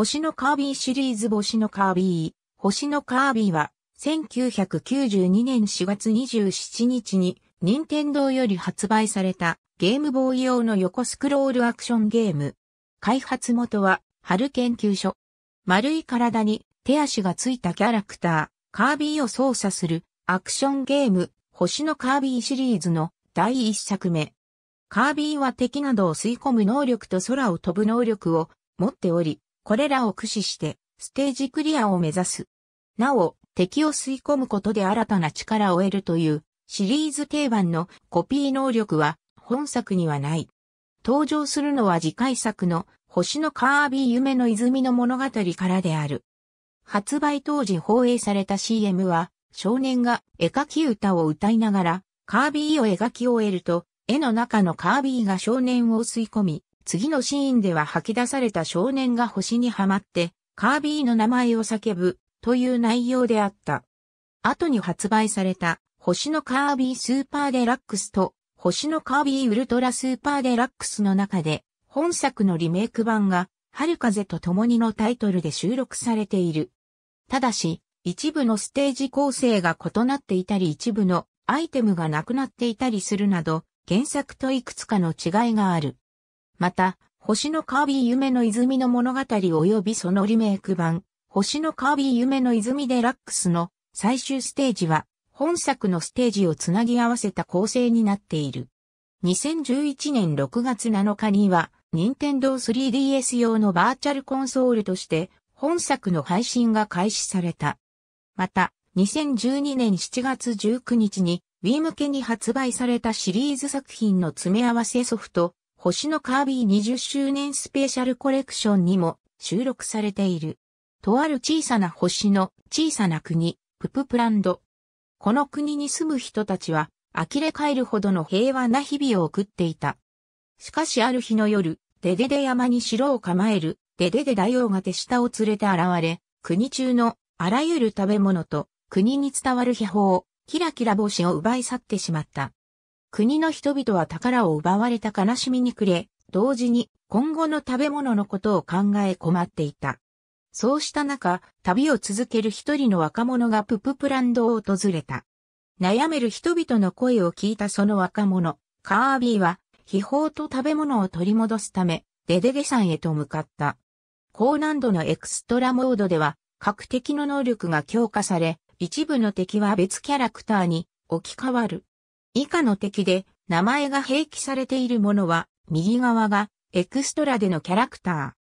星のカービィシリーズ星のカービィ。星のカービィは、1992年4月27日に、任天堂より発売された、ゲームボーイ用の横スクロールアクションゲーム。開発元は、春研究所。丸い体に手足がついたキャラクター、カービィを操作するアクションゲーム、星のカービィシリーズの第1作目。カービィは敵などを吸い込む能力と空を飛ぶ能力を持っており、これらを駆使して、ステージクリアを目指す。なお、敵を吸い込むことで新たな力を得るという、シリーズ定番のコピー能力は、本作にはない。登場するのは次回作の、星のカービィ夢の泉の物語からである。発売当時放映された CM は、少年が絵描き歌を歌いながら、カービィを描き終えると、絵の中のカービィが少年を吸い込み、次のシーンでは吐き出された少年が星にはまって、カービィの名前を叫ぶ、という内容であった。後に発売された、星のカービィスーパーデラックスと、星のカービィウルトラスーパーデラックスの中で、本作のリメイク版が、春風と共にのタイトルで収録されている。ただし、一部のステージ構成が異なっていたり一部のアイテムがなくなっていたりするなど、原作といくつかの違いがある。また、星のカービィ夢の泉の物語及びそのリメイク版、星のカービィ夢の泉デラックスの最終ステージは、本作のステージをつなぎ合わせた構成になっている。2011年6月7日には、任天堂 3DS 用のバーチャルコンソールとして、本作の配信が開始された。また、2012年7月19日に、Wii 向けに発売されたシリーズ作品の詰め合わせソフト、星のカービィ20周年スペシャルコレクションにも収録されている。とある小さな星の小さな国、プププランド。この国に住む人たちは、呆れ返るほどの平和な日々を送っていた。しかしある日の夜、デデデ山に城を構える、デデデ大王が手下を連れて現れ、国中のあらゆる食べ物と国に伝わる秘宝、キラキラ帽子を奪い去ってしまった。国の人々は宝を奪われた悲しみに暮れ、同時に今後の食べ物のことを考え困っていた。そうした中、旅を続ける一人の若者がプププランドを訪れた。悩める人々の声を聞いたその若者、カービーは、秘宝と食べ物を取り戻すため、デデデ山へと向かった。高難度のエクストラモードでは、各敵の能力が強化され、一部の敵は別キャラクターに置き換わる。以下の敵で名前が併記されているものは、右側がエクストラでのキャラクター。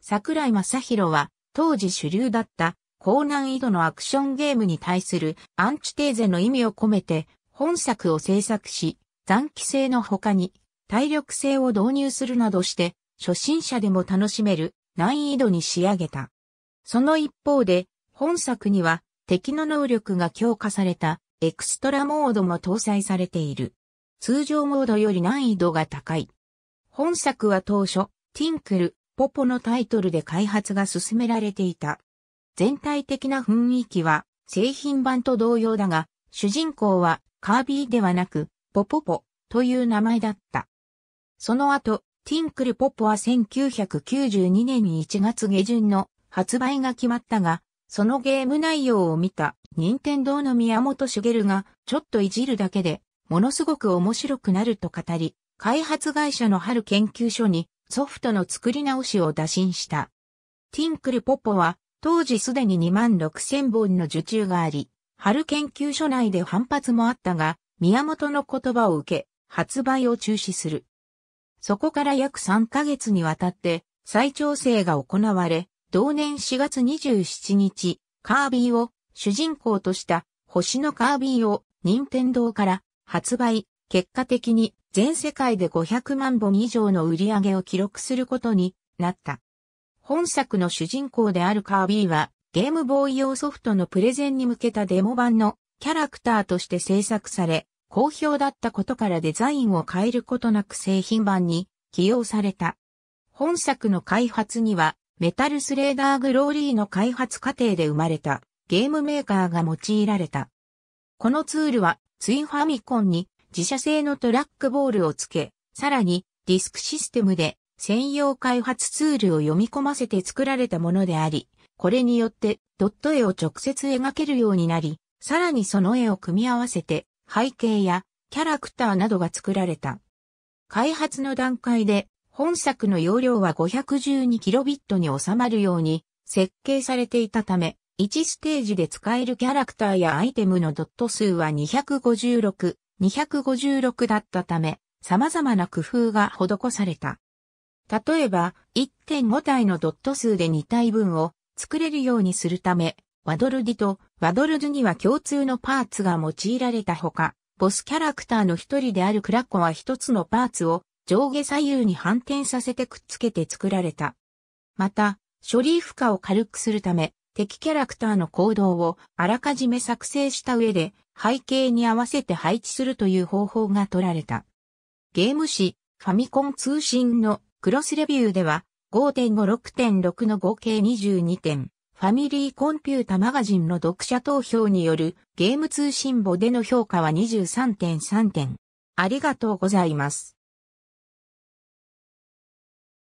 桜井正宏は当時主流だった高難易度のアクションゲームに対するアンチテーゼの意味を込めて本作を制作し、残機性の他に体力性を導入するなどして初心者でも楽しめる難易度に仕上げた。その一方で本作には敵の能力が強化されたエクストラモードも搭載されている。通常モードより難易度が高い。本作は当初、ティンクル、ポポのタイトルで開発が進められていた。全体的な雰囲気は製品版と同様だが、主人公はカービィではなく、ポポポという名前だった。その後、ティンクルポポは1992年1月下旬の発売が決まったが、そのゲーム内容を見た任天堂の宮本茂が、ちょっといじるだけで、ものすごく面白くなると語り、開発会社の春研究所にソフトの作り直しを打診した。ティンクルポポは当時すでに2万6千本の受注があり、春研究所内で反発もあったが、宮本の言葉を受け、発売を中止する。そこから約3ヶ月にわたって再調整が行われ、同年4月27日、カービィを主人公とした星のカービィを任天堂から発売、結果的に全世界で500万本以上の売り上げを記録することになった。本作の主人公であるカービィはゲームボーイ用ソフトのプレゼンに向けたデモ版のキャラクターとして制作され、好評だったことからデザインを変えることなく製品版に起用された。本作の開発にはメタルスレーダーグローリーの開発過程で生まれたゲームメーカーが用いられた。このツールはツインファミコンに自社製のトラックボールをつけ、さらにディスクシステムで専用開発ツールを読み込ませて作られたものであり、これによってドット絵を直接描けるようになり、さらにその絵を組み合わせて背景やキャラクターなどが作られた。開発の段階で本作の容量は 512kb に収まるように設計されていたため、1ステージで使えるキャラクターやアイテムのドット数は256、256だったため、様々な工夫が施された。例えば、1.5体のドット数で2体分を作れるようにするため、ワドルディとワドルズには共通のパーツが用いられたほか、ボスキャラクターの一人であるクラッコは一つのパーツを上下左右に反転させてくっつけて作られた。また、処理負荷を軽くするため、敵キャラクターの行動をあらかじめ作成した上で背景に合わせて配置するという方法が取られた。ゲーム誌ファミコン通信のクロスレビューでは5.56.6の合計22点、ファミリーコンピュータマガジンの読者投票によるゲーム通信簿での評価は23.3点。ありがとうございます。